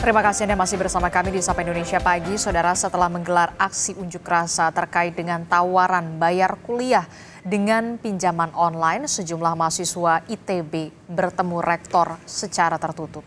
Terima kasih Anda masih bersama kami di Sapa Indonesia Pagi. Saudara setelah menggelar aksi unjuk rasa terkait dengan tawaran bayar kuliah dengan pinjaman online, sejumlah mahasiswa ITB bertemu rektor secara tertutup.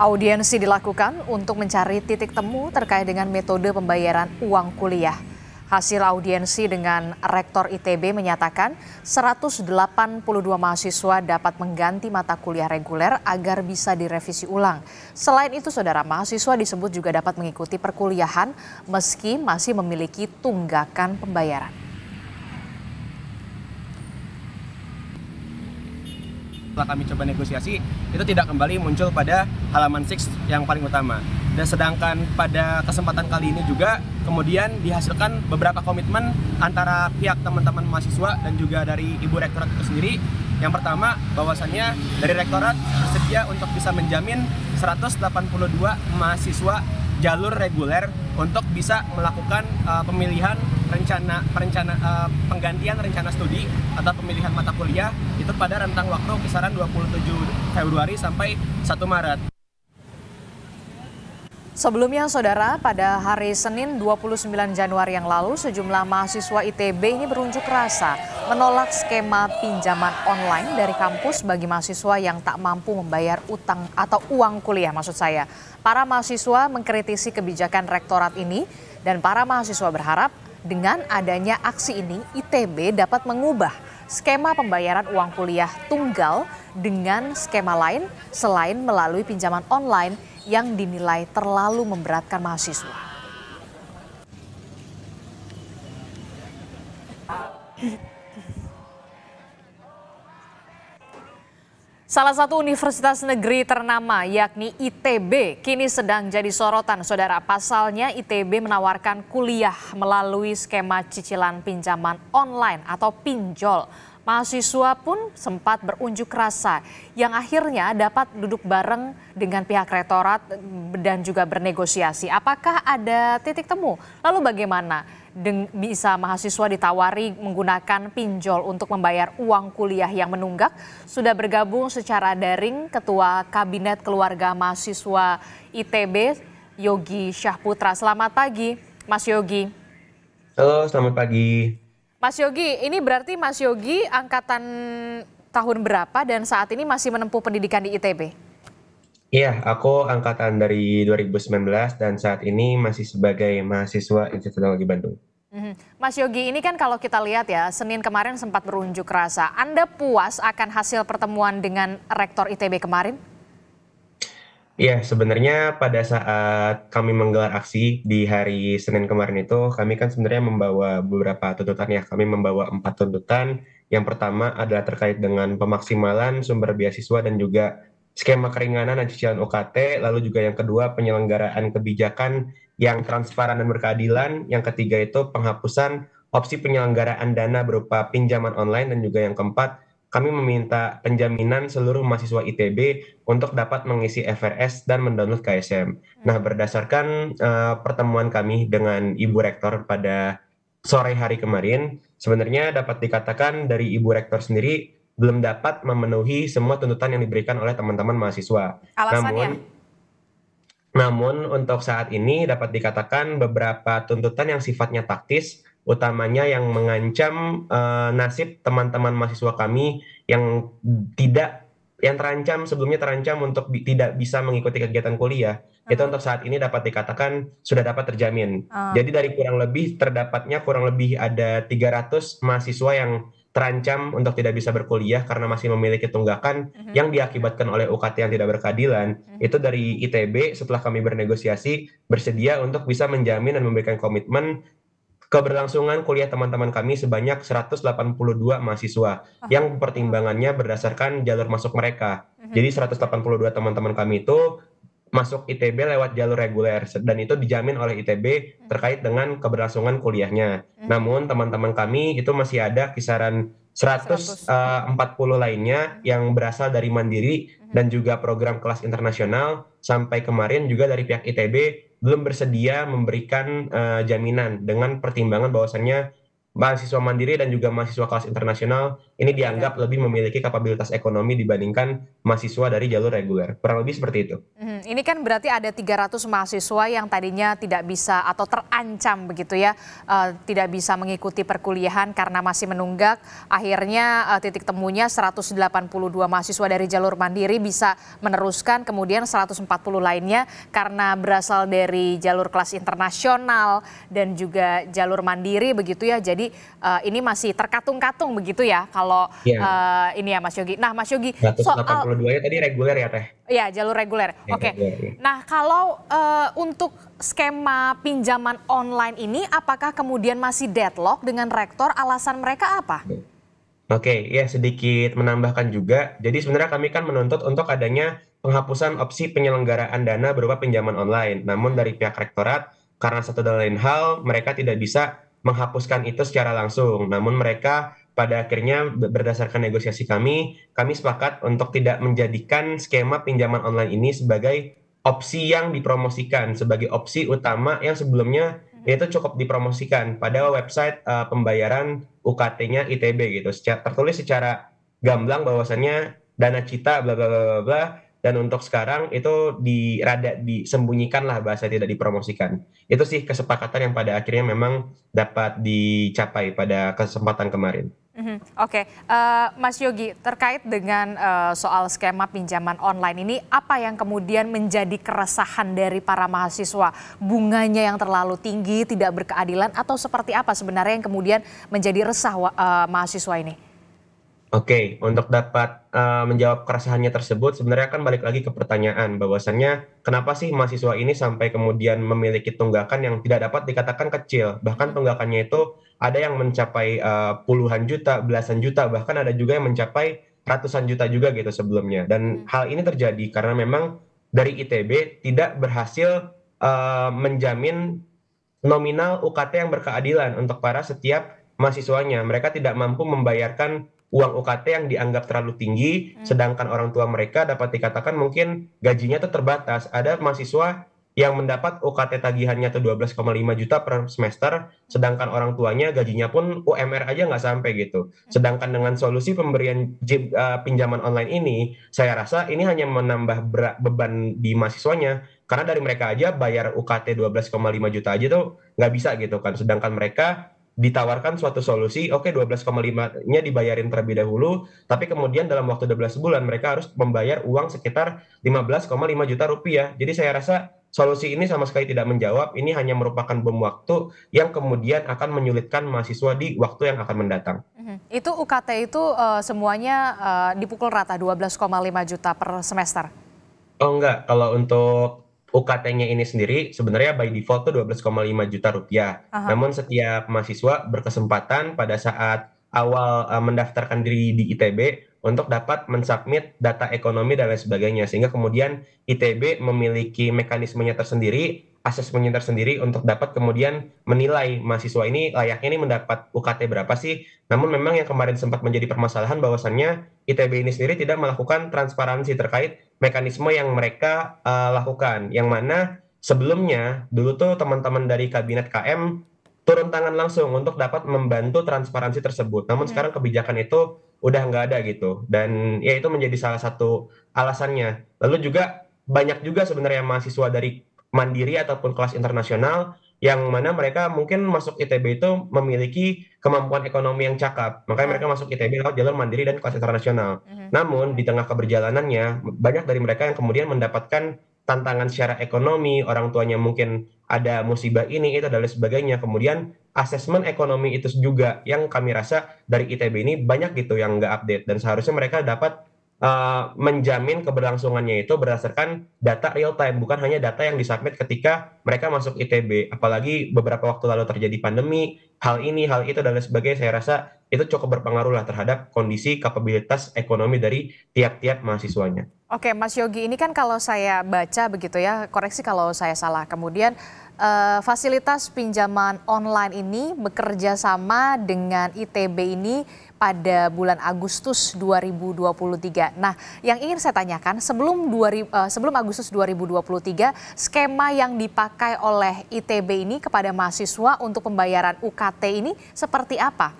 Audiensi dilakukan untuk mencari titik temu terkait dengan metode pembayaran uang kuliah. Hasil audiensi dengan Rektor ITB menyatakan 182 mahasiswa dapat mengganti mata kuliah reguler agar bisa direvisi ulang. Selain itu, saudara mahasiswa disebut juga dapat mengikuti perkuliahan meski masih memiliki tunggakan pembayaran. Setelah kami coba negosiasi, itu tidak kembali muncul pada halaman 6 yang paling utama dan sedangkan pada kesempatan kali ini juga kemudian dihasilkan beberapa komitmen antara pihak teman-teman mahasiswa dan juga dari ibu rektorat itu sendiri yang pertama bahwasannya dari rektorat bersedia untuk bisa menjamin 182 mahasiswa jalur reguler untuk bisa melakukan uh, pemilihan rencana perencana uh, penggantian rencana studi atau pemilihan mata kuliah itu pada rentang waktu kisaran 27 Februari sampai 1 Maret. Sebelumnya, Saudara, pada hari Senin 29 Januari yang lalu, sejumlah mahasiswa ITB ini berunjuk rasa menolak skema pinjaman online dari kampus bagi mahasiswa yang tak mampu membayar utang atau uang kuliah maksud saya. Para mahasiswa mengkritisi kebijakan rektorat ini dan para mahasiswa berharap dengan adanya aksi ini ITB dapat mengubah skema pembayaran uang kuliah tunggal dengan skema lain selain melalui pinjaman online yang dinilai terlalu memberatkan mahasiswa. Salah satu universitas negeri ternama yakni ITB kini sedang jadi sorotan saudara. Pasalnya ITB menawarkan kuliah melalui skema cicilan pinjaman online atau pinjol. Mahasiswa pun sempat berunjuk rasa yang akhirnya dapat duduk bareng dengan pihak rektorat dan juga bernegosiasi. Apakah ada titik temu? Lalu bagaimana bisa mahasiswa ditawari menggunakan pinjol untuk membayar uang kuliah yang menunggak? Sudah bergabung secara daring Ketua Kabinet Keluarga Mahasiswa ITB Yogi Syahputra. Selamat pagi, Mas Yogi. Halo, selamat pagi. Mas Yogi, ini berarti Mas Yogi angkatan tahun berapa dan saat ini masih menempuh pendidikan di ITB? Iya, aku angkatan dari 2019 dan saat ini masih sebagai mahasiswa Institut Teknologi Bandung. Mhm. Mas Yogi, ini kan kalau kita lihat ya, Senin kemarin sempat berunjuk rasa. Anda puas akan hasil pertemuan dengan Rektor ITB kemarin? Ya sebenarnya pada saat kami menggelar aksi di hari Senin kemarin itu, kami kan sebenarnya membawa beberapa tuntutan ya. Kami membawa empat tuntutan. Yang pertama adalah terkait dengan pemaksimalan sumber beasiswa dan juga skema keringanan dan cicilan UKT. Lalu juga yang kedua penyelenggaraan kebijakan yang transparan dan berkeadilan. Yang ketiga itu penghapusan opsi penyelenggaraan dana berupa pinjaman online dan juga yang keempat kami meminta penjaminan seluruh mahasiswa ITB untuk dapat mengisi FRS dan mendownload KSM. Hmm. Nah, berdasarkan uh, pertemuan kami dengan Ibu Rektor pada sore hari kemarin, sebenarnya dapat dikatakan dari Ibu Rektor sendiri belum dapat memenuhi semua tuntutan yang diberikan oleh teman-teman mahasiswa. Alasannya? Namun, namun untuk saat ini dapat dikatakan beberapa tuntutan yang sifatnya taktis utamanya yang mengancam uh, nasib teman-teman mahasiswa kami yang tidak yang terancam sebelumnya terancam untuk bi tidak bisa mengikuti kegiatan kuliah Hmm. itu untuk saat ini dapat dikatakan sudah dapat terjamin. Hmm. Jadi dari kurang lebih terdapatnya kurang lebih ada 300 mahasiswa yang terancam untuk tidak bisa berkuliah karena masih memiliki tunggakan mm -hmm. yang diakibatkan oleh UKT yang tidak berkeadilan mm -hmm. itu dari ITB setelah kami bernegosiasi bersedia untuk bisa menjamin dan memberikan komitmen keberlangsungan kuliah teman-teman kami sebanyak 182 mahasiswa uh-huh. yang pertimbangannya berdasarkan jalur masuk mereka. Uh-huh. Jadi 182 teman-teman kami itu masuk ITB lewat jalur reguler dan itu dijamin oleh ITB terkait dengan keberlangsungan kuliahnya. Mhm. Namun teman-teman kami itu masih ada kisaran 140 eh, lainnya yang berasal dari mandiri mhm. dan juga program kelas internasional sampai kemarin juga dari pihak ITB belum bersedia memberikan eh, jaminan dengan pertimbangan bahwasannya mahasiswa mandiri dan juga mahasiswa kelas internasional ini dianggap lebih memiliki kapabilitas ekonomi dibandingkan mahasiswa dari jalur reguler. Kurang lebih seperti itu. Hmm, ini kan berarti ada 300 mahasiswa yang tadinya tidak bisa atau terancam begitu ya, eh, tidak bisa mengikuti perkuliahan karena masih menunggak. Akhirnya eh, titik temunya 182 mahasiswa dari jalur mandiri bisa meneruskan, kemudian 140 lainnya karena berasal dari jalur kelas internasional dan juga jalur mandiri begitu ya. Jadi jadi uh, eh, ini masih terkatung-katung begitu ya kalau ya. Uh, ini ya Mas Yogi. Nah Mas Yogi 182 soal ya tadi reguler ya Teh? Iya jalur reguler. Ya, Oke. Okay. Ya. Nah kalau uh, untuk skema pinjaman online ini apakah kemudian masih deadlock dengan rektor? Alasan mereka apa? Oke, okay, ya sedikit menambahkan juga. Jadi sebenarnya kami kan menuntut untuk adanya penghapusan opsi penyelenggaraan dana berupa pinjaman online. Namun dari pihak rektorat karena satu dan lain hal mereka tidak bisa menghapuskan itu secara langsung. Namun mereka pada akhirnya berdasarkan negosiasi kami, kami sepakat untuk tidak menjadikan skema pinjaman online ini sebagai opsi yang dipromosikan sebagai opsi utama yang sebelumnya hmm. itu cukup dipromosikan pada website uh, pembayaran UKT-nya ITB gitu. Secara, tertulis secara gamblang bahwasannya dana cita bla bla bla bla dan untuk sekarang itu di rada disembunyikan lah bahasa tidak dipromosikan. Itu sih kesepakatan yang pada akhirnya memang dapat dicapai pada kesempatan kemarin. mm Oke, okay. uh, eh, Mas Yogi terkait dengan uh, soal skema pinjaman online ini, apa yang kemudian menjadi keresahan dari para mahasiswa? Bunganya yang terlalu tinggi, tidak berkeadilan, atau seperti apa sebenarnya yang kemudian menjadi resah uh, mahasiswa ini? Oke, untuk dapat uh, menjawab keresahannya tersebut, sebenarnya kan balik lagi ke pertanyaan bahwasannya kenapa sih mahasiswa ini sampai kemudian memiliki tunggakan yang tidak dapat dikatakan kecil, bahkan tunggakannya itu ada yang mencapai uh, puluhan juta, belasan juta, bahkan ada juga yang mencapai ratusan juta juga gitu sebelumnya. Dan hmm. hal ini terjadi karena memang dari ITB tidak berhasil uh, menjamin nominal UKT yang berkeadilan untuk para setiap mahasiswanya. Mereka tidak mampu membayarkan uang ukt yang dianggap terlalu tinggi hmm. sedangkan orang tua mereka dapat dikatakan mungkin gajinya itu terbatas ada mahasiswa yang mendapat UKT tagihannya itu 12,5 juta per semester, sedangkan orang tuanya gajinya pun UMR aja nggak sampai gitu. Hmm. Sedangkan dengan solusi pemberian jib, uh, eh, pinjaman online ini, saya rasa ini hanya menambah berat, beban di mahasiswanya, karena dari mereka aja bayar UKT 12,5 juta aja tuh nggak bisa gitu kan. Sedangkan mereka ditawarkan suatu solusi, oke okay, 12,5-nya dibayarin terlebih dahulu, tapi kemudian dalam waktu 12 bulan mereka harus membayar uang sekitar 15,5 juta rupiah. Jadi saya rasa solusi ini sama sekali tidak menjawab, ini hanya merupakan bom waktu yang kemudian akan menyulitkan mahasiswa di waktu yang akan mendatang. Mhm. Itu UKT itu uh, semuanya uh, dipukul rata 12,5 juta per semester? Oh enggak, kalau untuk UKT-nya ini sendiri sebenarnya by default tuh 12,5 juta rupiah. -huh. Namun setiap mahasiswa berkesempatan pada saat awal uh, mendaftarkan diri di ITB untuk dapat mensubmit data ekonomi dan lain sebagainya sehingga kemudian ITB memiliki mekanismenya tersendiri, asesmennya tersendiri untuk dapat kemudian menilai mahasiswa ini layaknya ini mendapat UKT berapa sih. Namun memang yang kemarin sempat menjadi permasalahan bahwasannya ITB ini sendiri tidak melakukan transparansi terkait mekanisme yang mereka uh, lakukan yang mana sebelumnya dulu tuh teman-teman dari kabinet KM turun tangan langsung untuk dapat membantu transparansi tersebut. Namun hmm. sekarang kebijakan itu udah nggak ada gitu dan ya itu menjadi salah satu alasannya. Lalu juga banyak juga sebenarnya mahasiswa dari mandiri ataupun kelas internasional yang mana mereka mungkin masuk ITB itu memiliki kemampuan ekonomi yang cakap. Makanya hmm. mereka masuk ITB lewat jalur mandiri dan kelas internasional. Uh-huh. Namun di tengah keberjalanannya banyak dari mereka yang kemudian mendapatkan tantangan secara ekonomi, orang tuanya mungkin ada musibah ini itu dan lain sebagainya. Kemudian asesmen ekonomi itu juga yang kami rasa dari ITB ini banyak gitu yang nggak update dan seharusnya mereka dapat Eh, menjamin keberlangsungannya itu berdasarkan data real time, bukan hanya data yang disubmit ketika mereka masuk ITB. Apalagi beberapa waktu lalu terjadi pandemi, hal ini, hal itu, dan lain sebagainya, saya rasa itu cukup berpengaruh lah terhadap kondisi kapabilitas ekonomi dari tiap-tiap mahasiswanya. Oke, Mas Yogi, ini kan kalau saya baca begitu ya, koreksi kalau saya salah. Kemudian uh, fasilitas pinjaman online ini bekerja sama dengan ITB ini pada bulan Agustus 2023. Nah, yang ingin saya tanyakan sebelum 2000, uh, eh, sebelum Agustus 2023, skema yang dipakai oleh ITB ini kepada mahasiswa untuk pembayaran UKT ini seperti apa?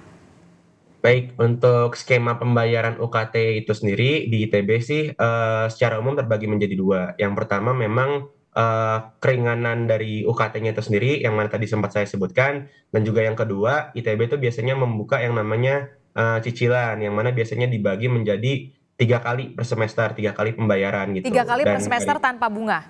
Baik, untuk skema pembayaran UKT itu sendiri di ITB sih uh, secara umum terbagi menjadi dua. Yang pertama memang uh, keringanan dari UKT-nya itu sendiri yang mana tadi sempat saya sebutkan dan juga yang kedua ITB itu biasanya membuka yang namanya uh, cicilan yang mana biasanya dibagi menjadi tiga kali per semester, tiga kali pembayaran gitu. Tiga kali Dan per semester kali, tanpa bunga.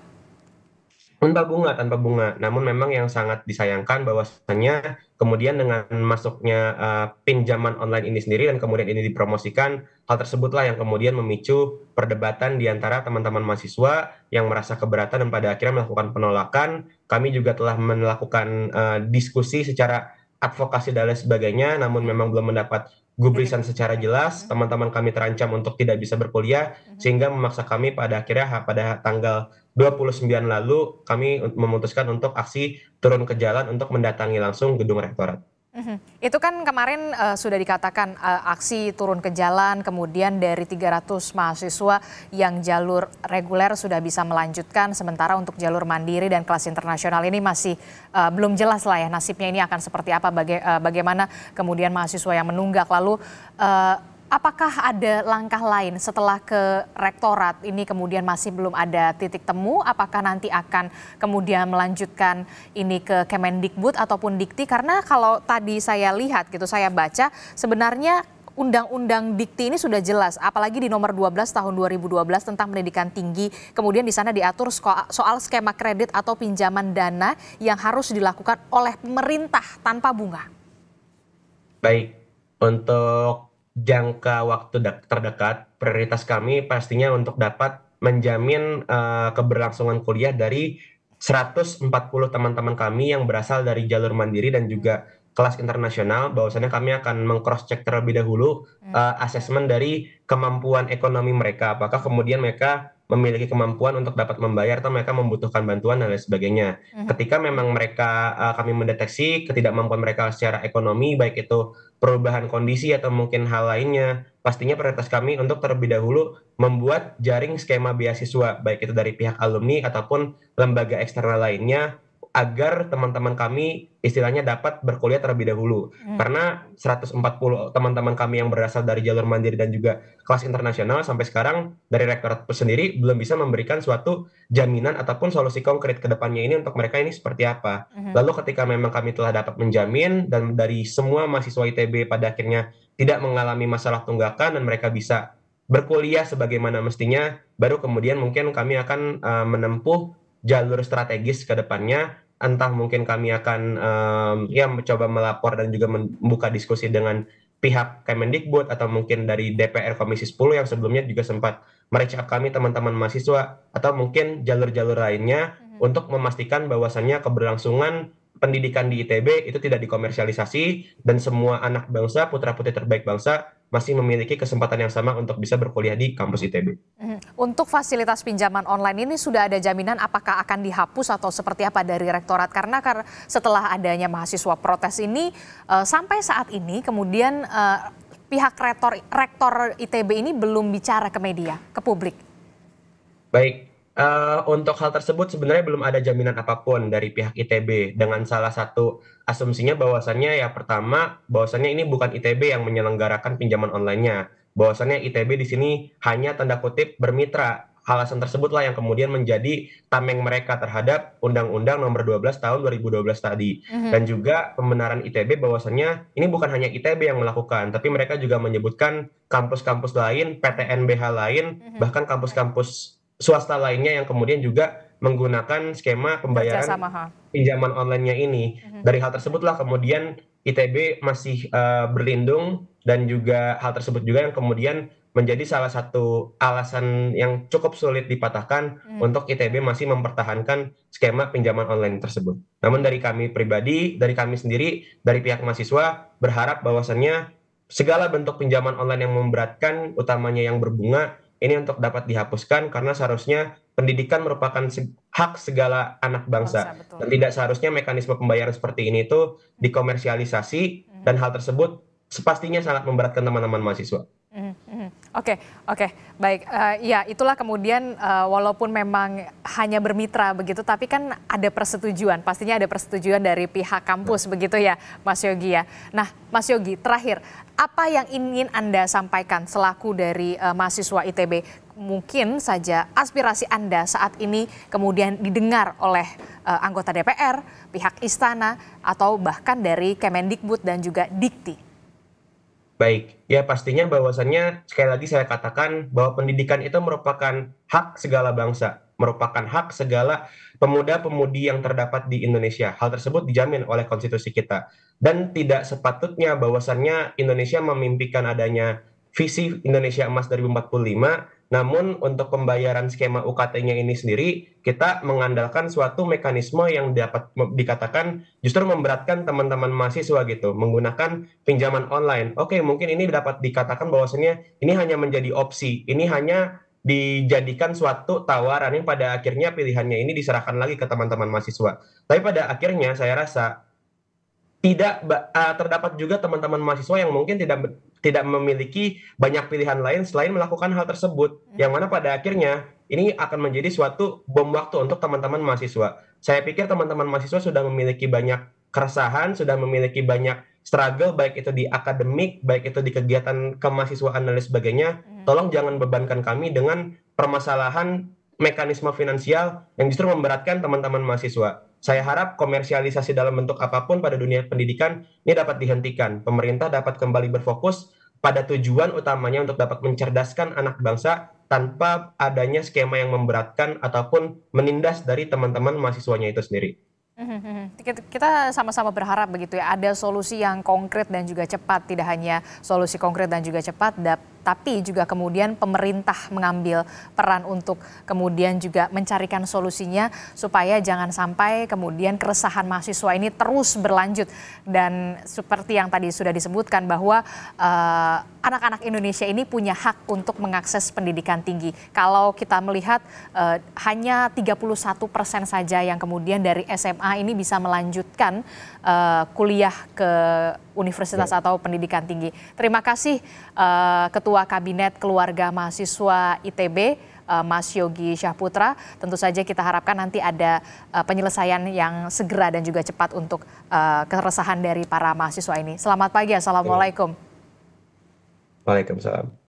Tanpa bunga, tanpa bunga. Namun memang yang sangat disayangkan bahwasannya kemudian dengan masuknya uh, eh, pinjaman online ini sendiri dan kemudian ini dipromosikan, hal tersebutlah yang kemudian memicu perdebatan di antara teman-teman mahasiswa yang merasa keberatan dan pada akhirnya melakukan penolakan. Kami juga telah melakukan uh, diskusi secara advokasi dan lain sebagainya, namun memang belum mendapat Gue berikan secara jelas, hmm. teman-teman kami terancam untuk tidak bisa berkuliah, hmm. sehingga memaksa kami pada akhirnya pada tanggal 29 lalu kami memutuskan untuk aksi turun ke jalan untuk mendatangi langsung gedung rektorat. Mm-hmm. Itu kan kemarin uh, sudah dikatakan uh, aksi turun ke jalan, kemudian dari 300 mahasiswa yang jalur reguler sudah bisa melanjutkan, sementara untuk jalur mandiri dan kelas internasional ini masih uh, belum jelas lah ya nasibnya ini akan seperti apa, baga- uh, bagaimana kemudian mahasiswa yang menunggak lalu uh, Apakah ada langkah lain setelah ke rektorat ini kemudian masih belum ada titik temu? Apakah nanti akan kemudian melanjutkan ini ke Kemendikbud ataupun Dikti? Karena kalau tadi saya lihat gitu, saya baca sebenarnya undang-undang dikti ini sudah jelas, apalagi di nomor 12 tahun 2012 tentang pendidikan tinggi. Kemudian di sana diatur soal skema kredit atau pinjaman dana yang harus dilakukan oleh pemerintah tanpa bunga. Baik, untuk jangka waktu terdekat prioritas kami pastinya untuk dapat menjamin uh, keberlangsungan kuliah dari 140 teman-teman kami yang berasal dari jalur mandiri dan juga kelas internasional bahwasanya kami akan mengcross check terlebih dahulu uh, hmm. eh, asesmen dari kemampuan ekonomi mereka apakah kemudian mereka memiliki kemampuan untuk dapat membayar atau mereka membutuhkan bantuan dan lain sebagainya. Mm-hmm. Ketika memang mereka uh, kami mendeteksi ketidakmampuan mereka secara ekonomi baik itu perubahan kondisi atau mungkin hal lainnya, pastinya prioritas kami untuk terlebih dahulu membuat jaring skema beasiswa baik itu dari pihak alumni ataupun lembaga eksternal lainnya agar teman-teman kami istilahnya dapat berkuliah terlebih dahulu. Hmm. Karena 140 teman-teman kami yang berasal dari jalur mandiri dan juga kelas internasional sampai sekarang dari rektorat sendiri belum bisa memberikan suatu jaminan ataupun solusi konkret ke depannya ini untuk mereka ini seperti apa. Hmm. Lalu ketika memang kami telah dapat menjamin dan dari semua mahasiswa ITB pada akhirnya tidak mengalami masalah tunggakan dan mereka bisa berkuliah sebagaimana mestinya baru kemudian mungkin kami akan uh, menempuh jalur strategis ke depannya entah mungkin kami akan um, ya mencoba melapor dan juga membuka diskusi dengan pihak Kemendikbud atau mungkin dari DPR Komisi 10 yang sebelumnya juga sempat merecak kami teman-teman mahasiswa atau mungkin jalur-jalur lainnya mm -hmm. untuk memastikan bahwasannya keberlangsungan pendidikan di ITB itu tidak dikomersialisasi dan semua anak bangsa putra-putri terbaik bangsa masih memiliki kesempatan yang sama untuk bisa berkuliah di kampus ITB. Mm-hmm. Untuk fasilitas pinjaman online ini sudah ada jaminan apakah akan dihapus atau seperti apa dari rektorat karena setelah adanya mahasiswa protes ini eh, sampai saat ini kemudian eh, pihak rektor rektor ITB ini belum bicara ke media, ke publik. Baik, Uh, untuk hal tersebut sebenarnya belum ada jaminan apapun dari pihak ITB dengan salah satu asumsinya bahwasannya ya pertama bahwasannya ini bukan ITB yang menyelenggarakan pinjaman onlinenya bahwasannya ITB di sini hanya tanda kutip bermitra alasan tersebutlah yang kemudian menjadi tameng mereka terhadap Undang-Undang Nomor 12 Tahun 2012 tadi mm-hmm. dan juga pembenaran ITB bahwasannya ini bukan hanya ITB yang melakukan tapi mereka juga menyebutkan kampus-kampus lain, PTNBH lain, mm-hmm. bahkan kampus-kampus swasta lainnya yang kemudian juga menggunakan skema pembayaran pinjaman online-nya ini. Mm-hmm. Dari hal tersebutlah kemudian ITB masih uh, berlindung dan juga hal tersebut juga yang kemudian menjadi salah satu alasan yang cukup sulit dipatahkan mm. untuk ITB masih mempertahankan skema pinjaman online tersebut. Namun dari kami pribadi, dari kami sendiri, dari pihak mahasiswa berharap bahwasannya segala bentuk pinjaman online yang memberatkan, utamanya yang berbunga, ini untuk dapat dihapuskan karena seharusnya pendidikan merupakan hak segala anak bangsa, bangsa dan tidak seharusnya mekanisme pembayaran seperti ini itu dikomersialisasi mm -hmm. dan hal tersebut sepastinya sangat memberatkan teman-teman mahasiswa. Mm -hmm. Hmm, oke, okay, oke, okay. baik. Uh, ya, itulah kemudian uh, walaupun memang hanya bermitra begitu, tapi kan ada persetujuan. Pastinya ada persetujuan dari pihak kampus begitu ya, Mas Yogi ya. Nah, Mas Yogi, terakhir, apa yang ingin anda sampaikan selaku dari uh, mahasiswa ITB? Mungkin saja aspirasi anda saat ini kemudian didengar oleh uh, anggota DPR, pihak istana, atau bahkan dari Kemendikbud dan juga Dikti. Baik, ya pastinya bahwasannya sekali lagi saya katakan bahwa pendidikan itu merupakan hak segala bangsa, merupakan hak segala pemuda-pemudi yang terdapat di Indonesia. Hal tersebut dijamin oleh konstitusi kita. Dan tidak sepatutnya bahwasannya Indonesia memimpikan adanya visi Indonesia Emas 2045 namun untuk pembayaran skema UKT-nya ini sendiri kita mengandalkan suatu mekanisme yang dapat dikatakan justru memberatkan teman-teman mahasiswa gitu menggunakan pinjaman online. Oke, mungkin ini dapat dikatakan bahwasanya ini hanya menjadi opsi, ini hanya dijadikan suatu tawaran yang pada akhirnya pilihannya ini diserahkan lagi ke teman-teman mahasiswa. Tapi pada akhirnya saya rasa tidak uh, terdapat juga teman-teman mahasiswa yang mungkin tidak tidak memiliki banyak pilihan lain selain melakukan hal tersebut. Hmm. Yang mana pada akhirnya ini akan menjadi suatu bom waktu untuk teman-teman mahasiswa. Saya pikir teman-teman mahasiswa sudah memiliki banyak keresahan, sudah memiliki banyak struggle baik itu di akademik, baik itu di kegiatan kemahasiswaan dan lain sebagainya. Hmm. Tolong jangan bebankan kami dengan permasalahan mekanisme finansial yang justru memberatkan teman-teman mahasiswa saya harap komersialisasi dalam bentuk apapun pada dunia pendidikan ini dapat dihentikan. Pemerintah dapat kembali berfokus pada tujuan utamanya untuk dapat mencerdaskan anak bangsa tanpa adanya skema yang memberatkan ataupun menindas dari teman-teman mahasiswanya itu sendiri. Kita sama-sama berharap begitu ya, ada solusi yang konkret dan juga cepat, tidak hanya solusi konkret dan juga cepat tapi juga kemudian pemerintah mengambil peran untuk kemudian juga mencarikan solusinya supaya jangan sampai kemudian keresahan mahasiswa ini terus berlanjut dan seperti yang tadi sudah disebutkan bahwa eh, anak-anak uh, Indonesia ini punya hak untuk mengakses pendidikan tinggi. Kalau kita melihat uh, hanya 31 persen saja yang kemudian dari SMA ini bisa melanjutkan uh, kuliah ke universitas ya. atau pendidikan tinggi. Terima kasih uh, Ketua Kabinet Keluarga Mahasiswa ITB uh, eh, Mas Yogi Syahputra. Tentu saja kita harapkan nanti ada uh, penyelesaian yang segera dan juga cepat untuk uh, keresahan dari para mahasiswa ini. Selamat pagi, Assalamualaikum. Waalaikumsalam.